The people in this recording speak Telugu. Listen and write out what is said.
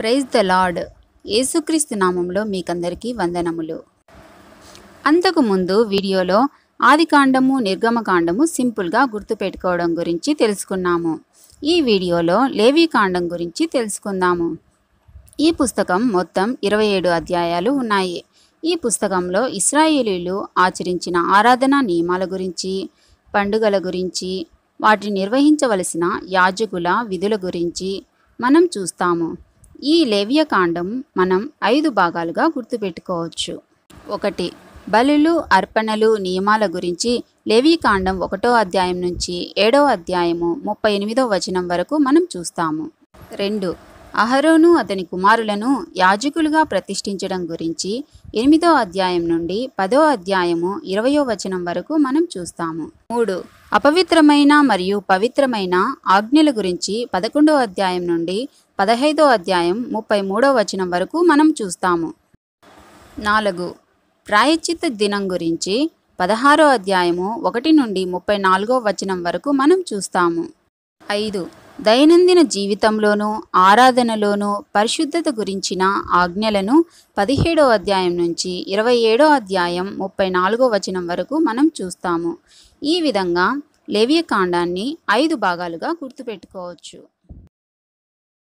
ప్రైజ్ ద లార్డ్ యేసుక్రీస్తు నామంలో మీకందరికీ వందనములు అంతకుముందు వీడియోలో ఆదికాండము నిర్గమకాండము సింపుల్గా గుర్తుపెట్టుకోవడం గురించి తెలుసుకున్నాము ఈ వీడియోలో లేవీకాండం గురించి తెలుసుకుందాము ఈ పుస్తకం మొత్తం ఇరవై ఏడు అధ్యాయాలు ఉన్నాయి ఈ పుస్తకంలో ఇస్రాయేలీలు ఆచరించిన ఆరాధనా నియమాల గురించి పండుగల గురించి వాటిని నిర్వహించవలసిన యాజకుల విధుల గురించి మనం చూస్తాము ఈ లేవ్యకాండం మనం ఐదు భాగాలుగా గుర్తుపెట్టుకోవచ్చు ఒకటి బలులు అర్పణలు నియమాల గురించి లేవీకాండం ఒకటో అధ్యాయం నుంచి ఏడో అధ్యాయము ముప్పై ఎనిమిదో వచనం వరకు మనం చూస్తాము రెండు అహరోను అతని కుమారులను యాజకులుగా ప్రతిష్ఠించడం గురించి ఎనిమిదో అధ్యాయం నుండి పదో అధ్యాయము ఇరవయో వచనం వరకు మనం చూస్తాము మూడు అపవిత్రమైన మరియు పవిత్రమైన ఆజ్ఞల గురించి పదకొండో అధ్యాయం నుండి పదహైదో అధ్యాయం ముప్పై మూడో వచనం వరకు మనం చూస్తాము నాలుగు ప్రాయచిత్త దినం గురించి పదహారో అధ్యాయము ఒకటి నుండి ముప్పై నాలుగో వచనం వరకు మనం చూస్తాము ఐదు దైనందిన జీవితంలోనూ ఆరాధనలోనూ పరిశుద్ధత గురించిన ఆజ్ఞలను పదిహేడో అధ్యాయం నుంచి ఇరవై ఏడో అధ్యాయం ముప్పై నాలుగో వచనం వరకు మనం చూస్తాము ఈ విధంగా లేవ్యకాండాన్ని ఐదు భాగాలుగా గుర్తుపెట్టుకోవచ్చు